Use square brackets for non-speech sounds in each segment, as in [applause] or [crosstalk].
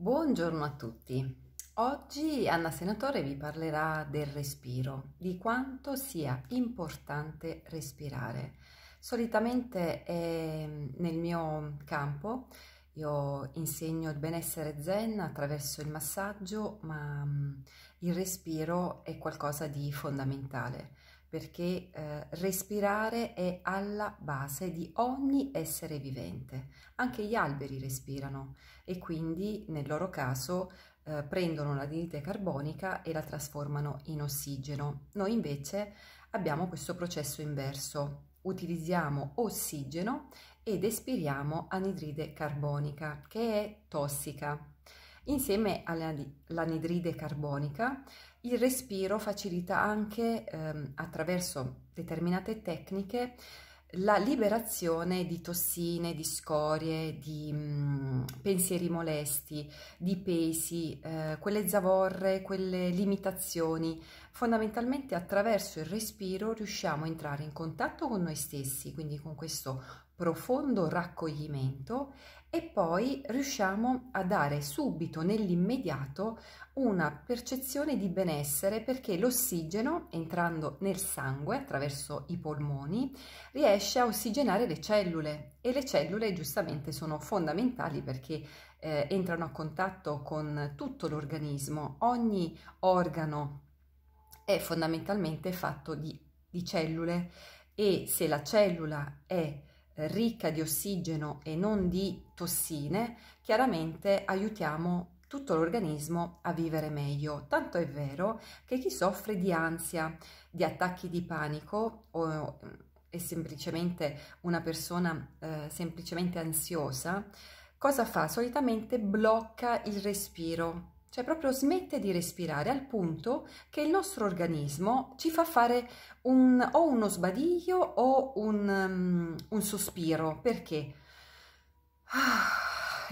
Buongiorno a tutti. Oggi Anna Senatore vi parlerà del respiro, di quanto sia importante respirare. Solitamente mm, nel mio campo io insegno il benessere zen attraverso il massaggio, ma mm, il respiro è qualcosa di fondamentale perché eh, respirare è alla base di ogni essere vivente. Anche gli alberi respirano e quindi nel loro caso eh, prendono l'anidride carbonica e la trasformano in ossigeno. Noi invece abbiamo questo processo inverso. Utilizziamo ossigeno ed espiriamo anidride carbonica che è tossica Insieme all'anidride carbonica, il respiro facilita anche ehm, attraverso determinate tecniche la liberazione di tossine, di scorie, di mh, mhmm, pensieri molesti, di pesi, eh, quelle zavorre, quelle limitazioni. Fondamentalmente attraverso il respiro riusciamo a entrare in contatto con noi stessi, quindi con questo profondo raccoglimento e poi riusciamo a dare subito nell'immediato una percezione di benessere perché l'ossigeno entrando nel sangue attraverso i polmoni riesce a ossigenare le cellule e le cellule giustamente sono fondamentali perché eh, entrano a contatto con tutto l'organismo, ogni organo è fondamentalmente fatto di, di cellule e se la cellula è ricca di ossigeno e non di tossine, chiaramente aiutiamo tutto l'organismo a vivere meglio. Tanto è vero che chi soffre di ansia, di attacchi di panico o eh, è semplicemente una persona eh, semplicemente ansiosa, cosa fa? Solitamente blocca il respiro cioè proprio smette di respirare al punto che il nostro organismo ci fa fare un, o uno sbadiglio o un, um, un sospiro. Perché? Ah,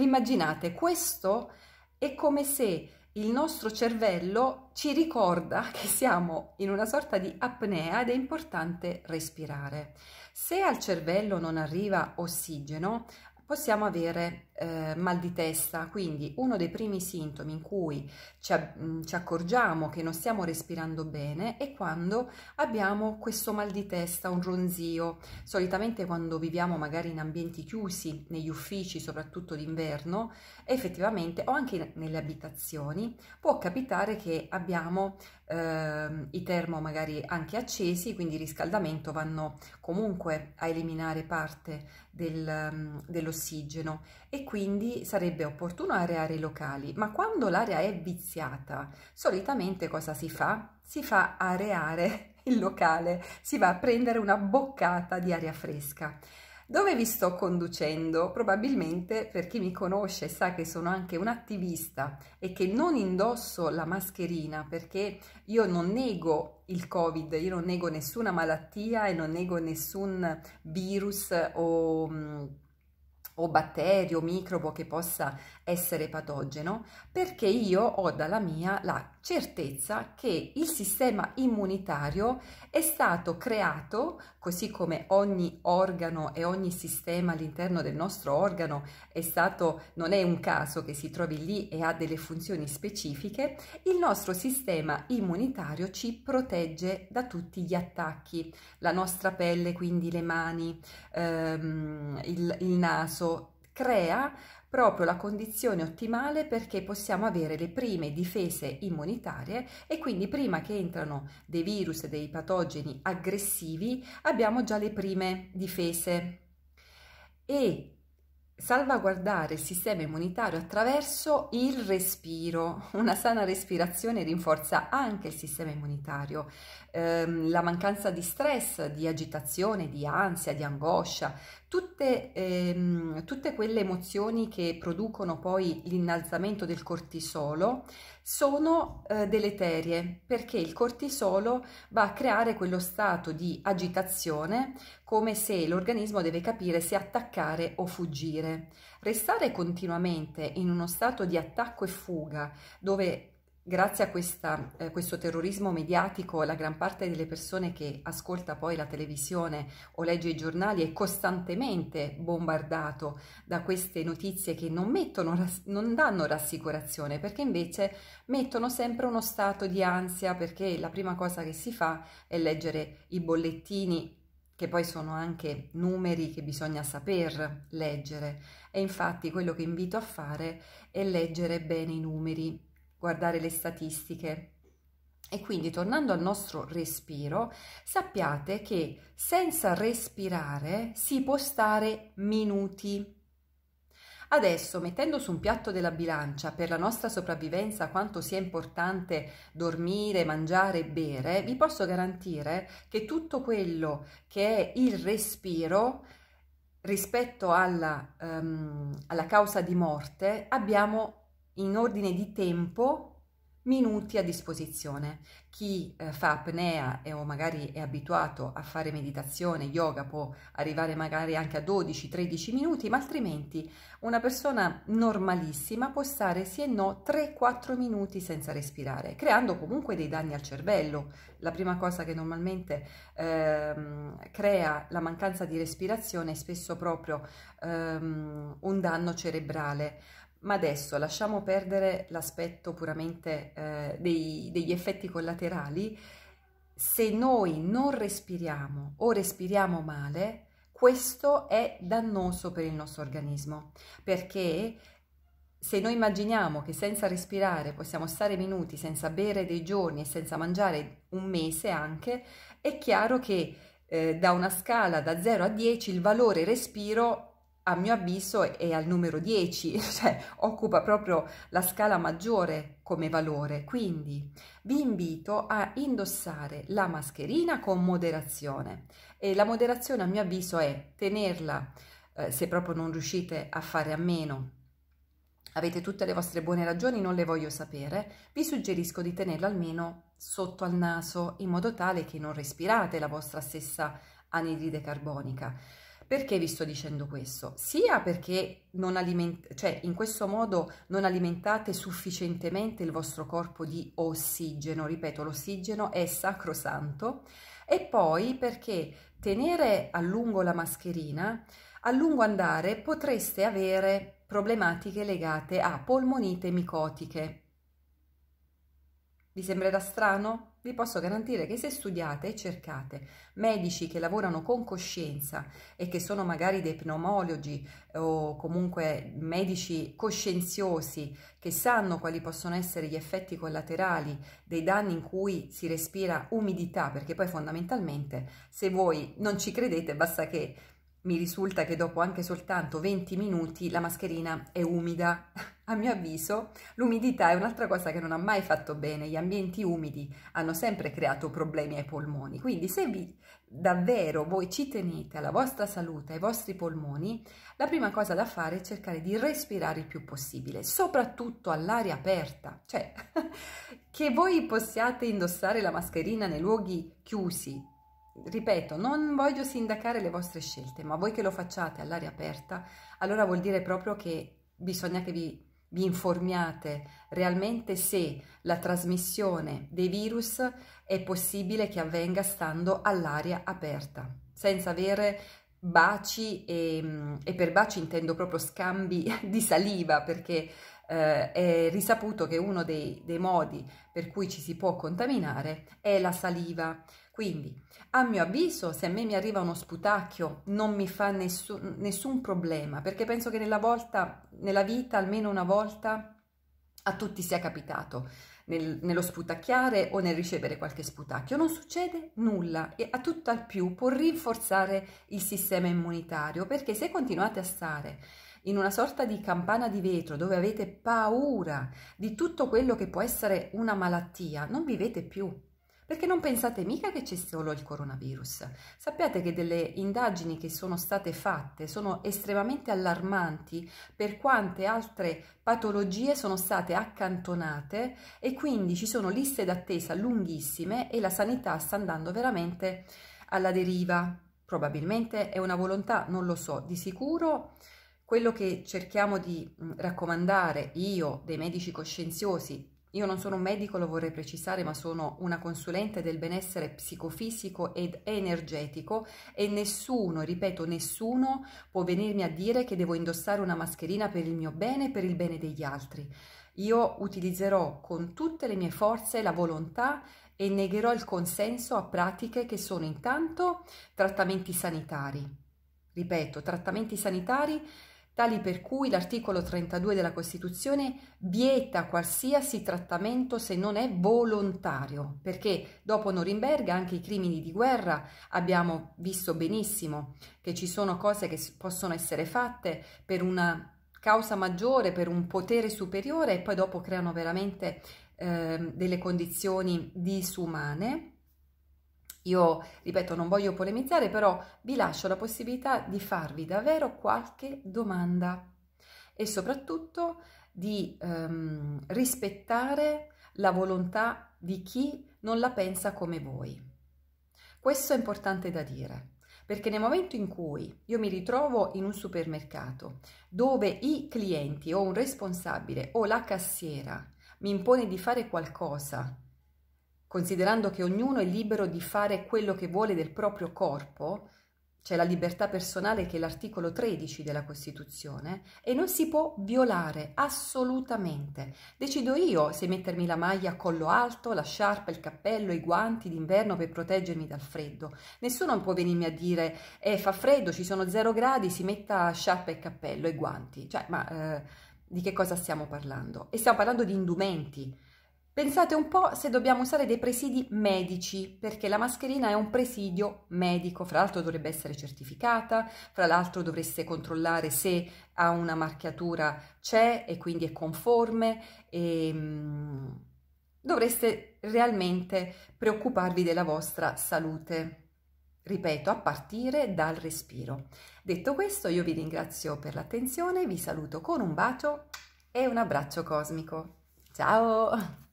immaginate, questo è come se il nostro cervello ci ricorda [laughs] che siamo in una sorta di apnea ed è importante respirare. Se al cervello non arriva ossigeno, possiamo avere eh, mal di testa, quindi uno dei primi sintomi in cui ci, mm, ci accorgiamo che non stiamo respirando bene è quando abbiamo questo mal di testa, un ronzio. Solitamente quando viviamo magari in ambienti chiusi, negli uffici, soprattutto d'inverno, effettivamente o anche nelle abitazioni può capitare che abbiamo eh, i termo magari anche accesi, quindi riscaldamento, vanno comunque a eliminare parte del, mm, dell'ossigeno e quindi sarebbe opportuno areare i locali. Ma quando l'area è viziata, solitamente cosa si fa? Si fa areare [laughs] il locale, si va a prendere una boccata di aria fresca. Dove vi sto conducendo? Probabilmente per chi mi conosce sa che sono anche un attivista e che non indosso la mascherina perché io non nego il Covid, io non nego nessuna malattia e non nego nessun virus o mm, o batterio, microbo che possa essere patogeno, perché io ho dalla mia la certezza che il sistema immunitario è stato creato, così come ogni organo e ogni sistema all'interno del nostro organo è stato, non è un caso che si trovi lì e ha delle funzioni specifiche, il nostro sistema immunitario ci protegge da tutti gli attacchi, la nostra pelle, quindi le mani, ehm, il, il naso, crea proprio la condizione ottimale perché possiamo avere le prime difese immunitarie e quindi prima che entrano dei virus e dei patogeni aggressivi abbiamo già le prime difese. E salvaguardare il sistema immunitario attraverso il respiro. Una sana respirazione rinforza anche il sistema immunitario. Eh, la mancanza di stress, di agitazione, di ansia, di angoscia Tutte, ehm, tutte, quelle emozioni che producono poi l'innalzamento del cortisolo sono eh, deleterie perché il cortisolo va a creare quello stato di agitazione come se l'organismo deve capire se attaccare o fuggire. Restare continuamente in uno stato di attacco e fuga dove grazie a questa, eh, questo terrorismo mediatico la gran parte delle persone che ascolta poi la televisione o legge i giornali è costantemente bombardato da queste notizie che non, mettono, non danno rassicurazione perché invece mettono sempre uno stato di ansia perché la prima cosa che si fa è leggere i bollettini che poi sono anche numeri che bisogna saper leggere e infatti quello che invito a fare è leggere bene i numeri guardare le statistiche. E quindi tornando al nostro respiro, sappiate che senza respirare si può stare minuti. Adesso, mettendo su un piatto della bilancia per la nostra sopravvivenza quanto sia importante dormire, mangiare e bere, vi posso garantire che tutto quello che è il respiro rispetto alla, um, alla causa di morte abbiamo in ordine di tempo minuti a disposizione. Chi eh, fa apnea e, o magari è abituato a fare meditazione, yoga, può arrivare magari anche a 12-13 minuti, ma altrimenti una persona normalissima può stare sì e no 3-4 minuti senza respirare, creando comunque dei danni al cervello. La prima cosa che normalmente ehm, crea la mancanza di respirazione è spesso proprio ehm, un danno cerebrale ma adesso lasciamo perdere l'aspetto puramente eh, dei, degli effetti collaterali. Se noi non respiriamo o respiriamo male, questo è dannoso per il nostro organismo, perché se noi immaginiamo che senza respirare possiamo stare minuti, senza bere dei giorni e senza mangiare un mese anche, è chiaro che eh, da una scala da 0 a 10 il valore respiro a mio avviso è al numero 10, [laughs] cioè occupa proprio la scala maggiore come valore. Quindi vi invito a indossare la mascherina con moderazione e la moderazione a mio avviso è tenerla eh, se proprio non riuscite a fare a meno. Avete tutte le vostre buone ragioni, non le voglio sapere, vi suggerisco di tenerla almeno sotto al naso in modo tale che non respirate la vostra stessa anidride carbonica perché vi sto dicendo questo? Sia perché non aliment- cioè in questo modo non alimentate sufficientemente il vostro corpo di ossigeno, ripeto, l'ossigeno è sacrosanto, e poi perché tenere a lungo la mascherina, a lungo andare potreste avere problematiche legate a polmonite micotiche, vi sembrerà strano? Vi posso garantire che se studiate e cercate medici che lavorano con coscienza e che sono magari dei pneumologi o comunque medici coscienziosi che sanno quali possono essere gli effetti collaterali dei danni in cui si respira umidità, perché poi fondamentalmente se voi non ci credete basta che mi risulta che dopo anche soltanto 20 minuti la mascherina è umida. [laughs] A mio avviso, l'umidità è un'altra cosa che non ha mai fatto bene. Gli ambienti umidi hanno sempre creato problemi ai polmoni. Quindi, se vi, davvero voi ci tenete alla vostra salute, ai vostri polmoni, la prima cosa da fare è cercare di respirare il più possibile, soprattutto all'aria aperta. Cioè, [laughs] che voi possiate indossare la mascherina nei luoghi chiusi, ripeto, non voglio sindacare le vostre scelte, ma voi che lo facciate all'aria aperta, allora vuol dire proprio che bisogna che vi, vi informiate realmente se la trasmissione dei virus è possibile che avvenga stando all'aria aperta, senza avere baci e, e, per baci intendo proprio scambi [laughs] di saliva perché eh, è risaputo che uno dei, dei modi per cui ci si può contaminare è la saliva. Quindi, a mio avviso, se a me mi arriva uno sputacchio, non mi fa nessun, nessun problema, perché penso che nella, volta, nella vita, almeno una volta, a tutti sia capitato. Nel, nello sputacchiare o nel ricevere qualche sputacchio. Non succede nulla e a tutt'al più può rinforzare il sistema immunitario perché se continuate a stare in una sorta di campana di vetro dove avete paura di tutto quello che può essere una malattia, non vivete più. Perché non pensate mica che c'è solo il coronavirus. Sappiate che delle indagini che sono state fatte sono estremamente allarmanti per quante altre patologie sono state accantonate e quindi ci sono liste d'attesa lunghissime e la sanità sta andando veramente alla deriva. Probabilmente è una volontà, non lo so, di sicuro quello che cerchiamo di mm, raccomandare io, dei medici coscienziosi, io non sono un medico, lo vorrei precisare, ma sono una consulente del benessere psicofisico ed energetico e nessuno, ripeto, nessuno può venirmi a dire che devo indossare una mascherina per il mio bene e per il bene degli altri. Io utilizzerò con tutte le mie forze la volontà e negherò il consenso a pratiche che sono intanto trattamenti sanitari. Ripeto, trattamenti sanitari tali per cui l'articolo 32 della Costituzione vieta qualsiasi trattamento se non è volontario, perché dopo Norimberga anche i crimini di guerra abbiamo visto benissimo che ci sono cose che possono essere fatte per una causa maggiore, per un potere superiore e poi dopo creano veramente eh, delle condizioni disumane io, ripeto, non voglio polemizzare, però vi lascio la possibilità di farvi davvero qualche domanda e soprattutto di ehm, rispettare la volontà di chi non la pensa come voi. Questo è importante da dire, perché nel momento in cui io mi ritrovo in un supermercato dove i clienti o un responsabile o la cassiera mi impone di fare qualcosa considerando che ognuno è libero di fare quello che vuole del proprio corpo, c'è la libertà personale che è l'articolo 13 della Costituzione, e non si può violare assolutamente. Decido io se mettermi la maglia a collo alto, la sciarpa, il cappello, i guanti d'inverno per proteggermi dal freddo. Nessuno può venirmi a dire eh, fa freddo, ci sono zero gradi, si metta sciarpa e cappello e guanti. Cioè, ma eh, di che cosa stiamo parlando? E stiamo parlando di indumenti Pensate un po' se dobbiamo usare dei presidi medici, perché la mascherina è un presidio medico, fra l'altro dovrebbe essere certificata, fra l'altro dovreste controllare se ha una marchiatura c'è e quindi è conforme, e, ehm, dovreste realmente preoccuparvi della vostra salute ripeto, a partire dal respiro. Detto questo, io vi ringrazio per l'attenzione, vi saluto con un bacio e un abbraccio cosmico. Ciao!